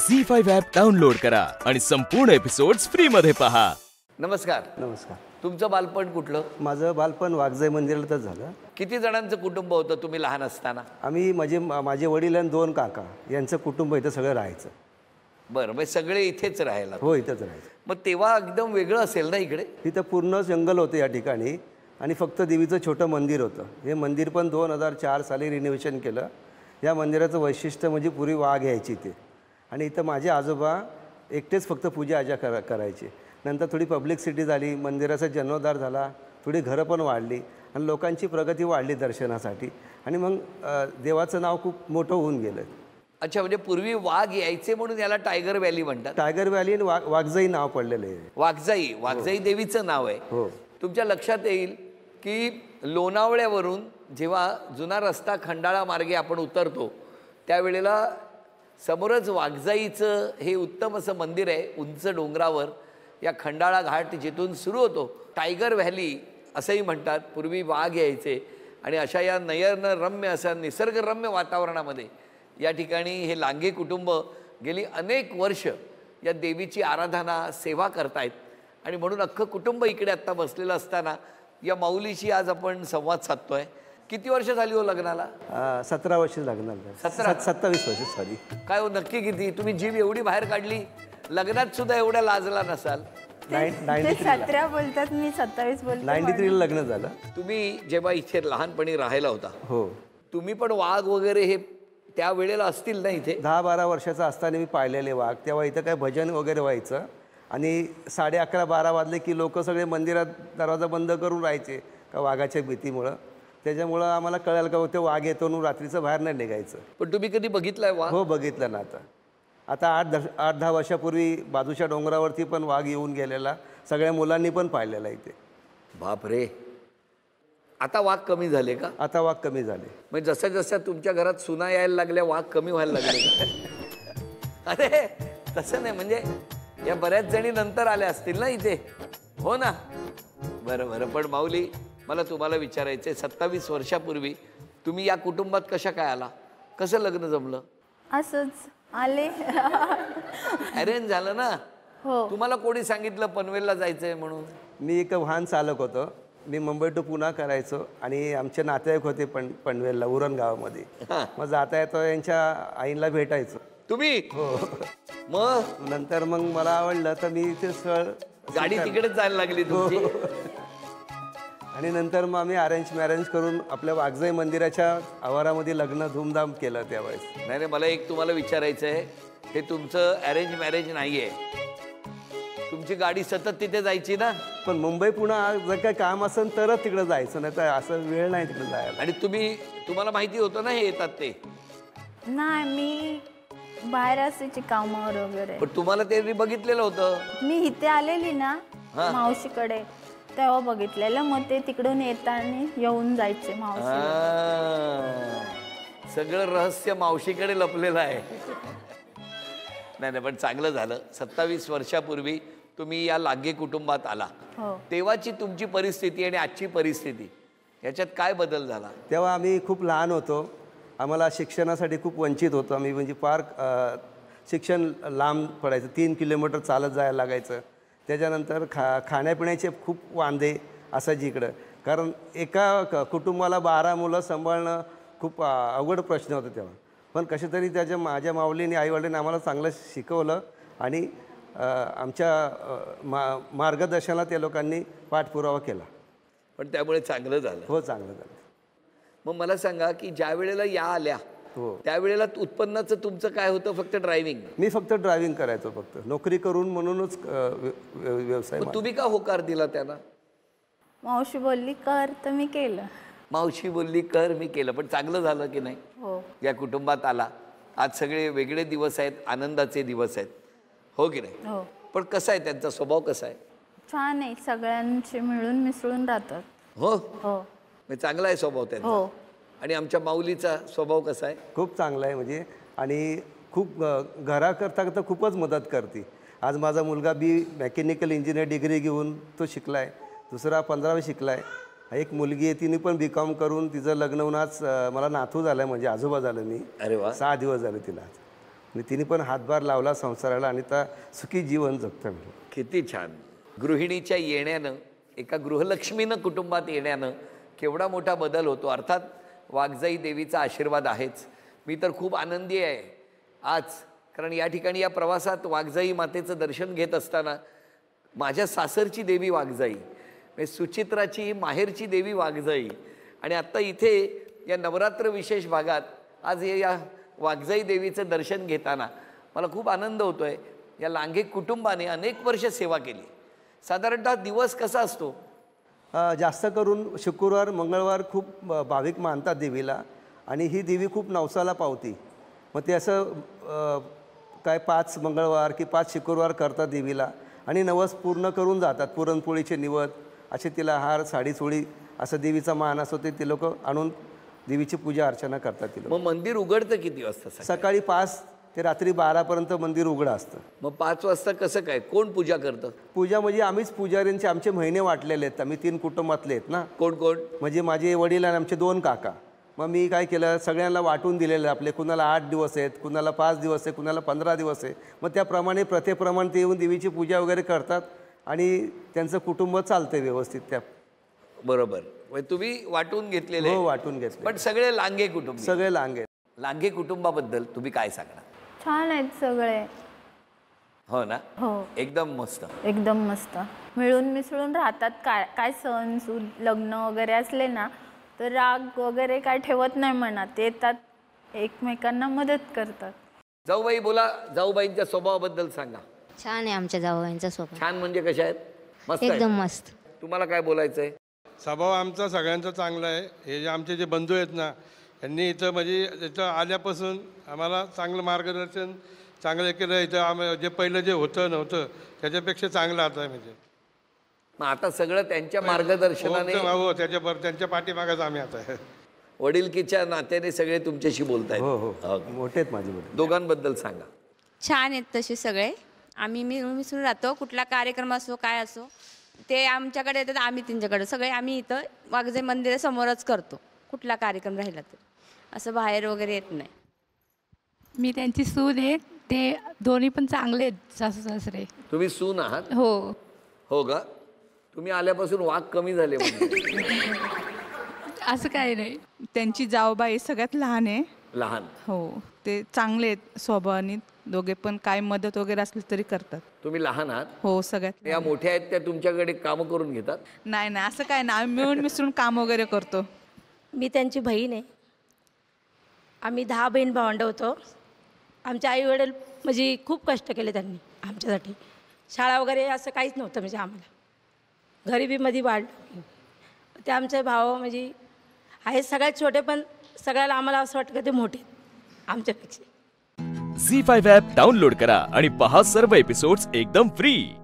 C five app download करा आणि संपूर्ण एपिसोड्स फ्रीमध्ये पहा नमस्कार नमस्कार तुमचं बालपण कुठलं माझं बालपण वाघजय मंदिरातच झालं किती जणांचं कुटुंब होतं तुम्ही लहान असताना आम्ही माझे माझे वडील आणि दोन काका यांचं कुटुंब इथं सगळं राहायचं बरं म्हणजे सगळे इथेच राहायला हो इथेच राहायचं मग तेव्हा एकदम वेगळं असेल ना इकडे तिथं पूर्ण जंगल होतं या ठिकाणी आणि फक्त देवीचं छोटं मंदिर होतं हे मंदिर पण दोन हजार चार साली रिनोव्हेशन केलं या मंदिराचं वैशिष्ट्य म्हणजे पूर्वी वाघ यायची ते आणि इथं माझे आजोबा एकटेच फक्त पूजा आजा करा करायचे नंतर थोडी पब्लिक सिटी झाली मंदिराचा जन्मोद्धार झाला थोडी घरं पण वाढली आणि लोकांची प्रगती वाढली दर्शनासाठी आणि मग देवाचं नाव खूप मोठं होऊन गेलं अच्छा म्हणजे पूर्वी वाघ यायचे म्हणून याला टायगर व्हॅली म्हणतात टायगर व्हॅली आणि वाघ वाघजाई नाव पडलेलं आहे वाघजाई हो. वाघजाई देवीचं नाव आहे हो तुमच्या लक्षात येईल की लोणावळ्यावरून जेव्हा जुना रस्ता खंडाळा मार्गे आपण उतरतो त्यावेळेला समोरच वाघजाईचं हे उत्तम असं मंदिर आहे उंच डोंगरावर या खंडाळा घाट जिथून सुरू होतो टायगर व्हॅली असंही म्हणतात पूर्वी वाघ यायचे आणि अशा या नयनरम्य असं निसर्गरम्य वातावरणामध्ये या ठिकाणी हे लांगे कुटुंब गेली अनेक वर्ष या देवीची आराधना सेवा करतायत आणि म्हणून अख्खं कुटुंब इकडे आत्ता बसलेलं असताना या माऊलीशी आज आपण संवाद साधतो आहे किती वर्ष झाली हो लग्नाला सतरा वर्ष लग्नाला सतरा? सत्तावीस वर्ष सॉरी काय हो नक्की किती तुम्ही जीव एवढी बाहेर काढली लग्नात सुद्धा एवढ्या लाजला नसाल सतरा बोलतात मी सत्तावीस बोलतो नाईन्टी थ्री लग्न झालं तुम्ही जेव्हा इथे लहानपणी राहायला होता हो तुम्ही पण वाघ वगैरे हे त्या वेळेला असतील ना इथे दहा बारा वर्षाचा असताना मी पाहिलेले वाघ तेव्हा इथं काय भजन वगैरे व्हायचं आणि साडे अकरा बारा वाजले की लोक सगळे मंदिरात दरवाजा बंद करून राहायचे का वाघाच्या भीतीमुळं त्याच्यामुळं आम्हाला कळायला का ते वाघ येतो म्हणून रात्रीचं बाहेर नाही निघायचं पण तुम्ही कधी बघितलाय वाघ हो बघितलं ना आता आता आठ दश आठ दहा वर्षापूर्वी बाजूच्या डोंगरावरती पण वाघ येऊन गेलेला सगळ्या मुलांनी पण पाहिलेला इथे बाप रे आता वाघ कमी झाले का आता वाघ कमी झाले म्हणजे जसं जसं तुमच्या घरात सुना यायला लागल्या वाघ कमी व्हायला लागले अरे तसं नाही म्हणजे या बऱ्याच जणी नंतर आल्या असतील ना इथे हो ना बरं बरं पण माऊली मला तुम्हाला विचारायचं आहे सत्तावीस वर्षापूर्वी तुम्ही या कुटुंबात कशा काय आला कसं लग्न जमलं असंच आले अरेंज झालं ना हो तुम्हाला कोणी सांगितलं पनवेलला जायचंय म्हणून मी एक वाहन चालक होतो मी मुंबई टू पुन्हा करायचो आणि आमचे नातेवाईक होते पण पनवेलला उरण गावामध्ये मग जाता येतो यांच्या आईला भेटायचो तुम्ही हो. मग नंतर मग मला आवडलं तर मी ते सळ गाडी तिकडेच जायला लागली हो. तुमची आणि नंतर मग आम्ही अरेंज मॅरेंज करून आपल्या वाघजय मंदिराच्या आवारामध्ये लग्न धूमधाम केलं त्यावेळेस नाही नाही मला एक तुम्हाला विचारायचं आहे हे तुमचं अरेंज मॅरेज नाही आहे तुमची गाडी सतत तिथे जायची ना पण मुंबई पुन्हा जर काय काम असेल तरच तिकडे जायचं नाही तर असं वेळ नाही तिकडे जायला आणि तुम्ही तुम्हाला माहिती होतं ना हे येतात ते नाही मी बाहेर असायची कामावर वगैरे पण तुम्हाला ते बघितलेलं होतं मी इथे आलेली ना मावशीकडे तेव्हा बघितलेलं मग ते तिकडून येताना येऊन जायचे मावशी सगळं रहस्य मावशीकडे लपलेलं आहे नाही नाही पण चांगलं झालं सत्तावीस वर्षापूर्वी तुम्ही या लागे कुटुंबात आला हो तेव्हाची तुमची परिस्थिती आणि आजची परिस्थिती याच्यात काय बदल झाला तेव्हा आम्ही खूप लहान होतो आम्हाला शिक्षणासाठी खूप वंचित होतो आम्ही म्हणजे फार शिक्षण लांब पडायचं तीन किलोमीटर चालत जायला लागायचं त्याच्यानंतर खा खाण्यापिण्याचे खूप वांदे असायचे इकडं कारण एका क कुटुंबाला बारा मुलं सांभाळणं खूप अवघड प्रश्न होता तेव्हा पण कसे तरी त्याच्या माझ्या माऊलीने आईवडिलांनी आम्हाला चांगलं शिकवलं आणि आमच्या मा मार्गदर्शनाला त्या लोकांनी पाठपुरावा केला पण त्यामुळे चांगलं झालं हो चांगलं झालं मग मला सांगा की ज्या वेळेला या आल्या हो. त्यावेळेला उत्पन्नाचं तुमचं काय होतं फक्त ड्रायव्हिंग मी फक्त ड्रायव्हिंग करायचो फक्त नोकरी करून म्हणूनच व्यवसाय तुम्ही का होकार दिला त्याला मावशी बोलली कर तर मी केलं मावशी बोलली कर मी केलं पण चांगलं झालं की नाही हो या कुटुंबात आला आज सगळे वेगळे दिवस आहेत आनंदाचे दिवस आहेत हो की नाही हो पण कसा आहे त्यांचा स्वभाव कसा आहे छान आहे सगळ्यांचे मिळून मिसळून राहतात हो हो म्हणजे चांगला आहे स्वभाव त्यांचा हो आणि आमच्या माऊलीचा स्वभाव कसा आहे खूप चांगला आहे म्हणजे आणि खूप घराकरता तर खूपच मदत करते आज माझा मुलगा बी मेकॅनिकल इंजिनियर डिग्री घेऊन तो शिकला आहे दुसरा पंधरावी शिकला आहे एक मुलगी आहे तिने पण बी कॉम करून तिचं लग्न होऊन आज मला नातू झालं म्हणजे आजोबा झालं मी अरे वा सहा दिवस झाले तिला आणि तिने पण हातभार लावला संसाराला आणि त्या सुखी जीवन जगतं मी किती छान गृहिणीच्या येण्यानं एका गृहलक्ष्मीनं कुटुंबात येण्यानं केवढा मोठा बदल होतो अर्थात वाघजाई देवीचा आशीर्वाद आहेच मी तर खूप आनंदी आहे आज कारण या ठिकाणी या प्रवासात वाघजाई मातेचं दर्शन घेत असताना माझ्या सासरची देवी वाघजाई म्हणजे सुचित्राची माहेरची देवी वाघजाई आणि आत्ता इथे या नवरात्र विशेष भागात आज हे या वाघजाई देवीचं दर्शन घेताना मला खूप आनंद होतो आहे या लांघे कुटुंबाने अनेक वर्ष सेवा केली साधारणतः दिवस कसा असतो जास्त करून शुक्रवार मंगळवार खूप भाविक मानतात देवीला आणि ही देवी खूप नवसाला पावती मग ते असं काय पाच मंगळवार की पाच शुक्रवार करतात देवीला आणि नवस पूर्ण करून जातात पुरणपोळीचे निवत असे तिला हार साडी सोडी असं देवीचा मान असतो ते ते लोक आणून देवीची पूजा अर्चना करतात तिला मग मंदिर उघडतं किती वाजता सकाळी पाच ते रात्री बारापर्यंत मंदिर उघडं असतं मग पाच वाजता कसं काय कोण पूजा करतं पूजा म्हणजे आम्हीच पुजाऱ्यांचे आमचे महिने वाटलेले आहेत आम्ही तीन कुटुंबातले आहेत ना कोण कोण म्हणजे माझे वडील आणि आमचे दोन काका मग मी काय केलं सगळ्यांना वाटून दिलेलं आपले कुणाला आठ दिवस आहेत कुणाला पाच दिवस आहे कुणाला पंधरा दिवस आहे मग त्याप्रमाणे प्रथेप्रमाणे ते येऊन देवीची पूजा वगैरे करतात आणि त्यांचं कुटुंब चालतंय व्यवस्थित त्या बरोबर म्हणजे तुम्ही वाटून घेतलेले हो वाटून घेतले पण सगळे लांगे कुटुंब सगळे लांगे लांगे कुटुंबाबद्दल तुम्ही काय सांगणार छान आहेत सगळे हो ना हो एकदम मस्त एकदम मस्त मिळून मिसळून राहतात काय काय सण लग्न वगैरे असले ना तर राग वगैरे काय ठेवत नाही मनात येतात एकमेकांना मदत करतात जाऊबाई बोला जाऊबाईंच्या स्वभावाबद्दल सांगा छान आहे आमच्या जाऊबाईंचा स्वभाव छान म्हणजे कशा आहेत मस्त एकदम मस्त तुम्हाला काय बोलायचंय स्वभाव आमचा सगळ्यांचा चांगला आहे हे जे आमचे जे बंधू आहेत ना त्यांनी इथं म्हणजे इथं आल्यापासून आम्हाला चांगलं मार्गदर्शन चांगलं केलं इथं आम जे पहिलं जे होतं नव्हतं त्याच्यापेक्षा चांगलं आता म्हणजे मग आता सगळं त्यांच्या मार्गदर्शनाने हो, हो त्याच्या त्यांच्या पाठीमागाच आम्ही आता वडीलकीच्या नात्याने सगळे तुमच्याशी बोलताय हो, हो हो मोठे माझे दोघांबद्दल सांगा छान आहेत तसे सगळे आम्ही मी मिसळून राहतो कुठला कार्यक्रम असो काय असो ते आमच्याकडे येतात आम्ही त्यांच्याकडे सगळे आम्ही इथं वाघजे मंदिरासमोरच करतो कुठला कार्यक्रम राहिला तर असं बाहेर वगैरे येत नाही मी त्यांची सून आहे ते दोन्ही पण चांगले आहेत सासू सासरे तुम्ही सून आहात हो हो का तुम्ही आल्यापासून वाघ कमी झाले असं काही नाही त्यांची जावबाई सगळ्यात लहान आहे लहान हो ते चांगले आहेत स्वभावानी दोघे पण काय मदत वगैरे असली तरी करतात तुम्ही लहान आहात हो सगळ्यात या मोठ्या आहेत त्या तुमच्याकडे काम करून घेतात नाही नाही असं काय नाही आम्ही मिळून मिसळून काम वगैरे करतो मी त्यांची बहीण आहे आम्ही दहा बहीण भावंड होतो आमच्या आईवडील म्हणजे खूप कष्ट केले त्यांनी आमच्यासाठी शाळा वगैरे असं काहीच नव्हतं म्हणजे आम्हाला गरिबीमध्ये वाढलो ते आमचे भाव म्हणजे आहे सगळ्यात छोटे पण सगळ्याला आम्हाला असं वाटतं ते मोठे आमच्यापेक्षा झी फाईव्ह ॲप डाउनलोड करा आणि पहा सर्व एपिसोड्स एकदम फ्री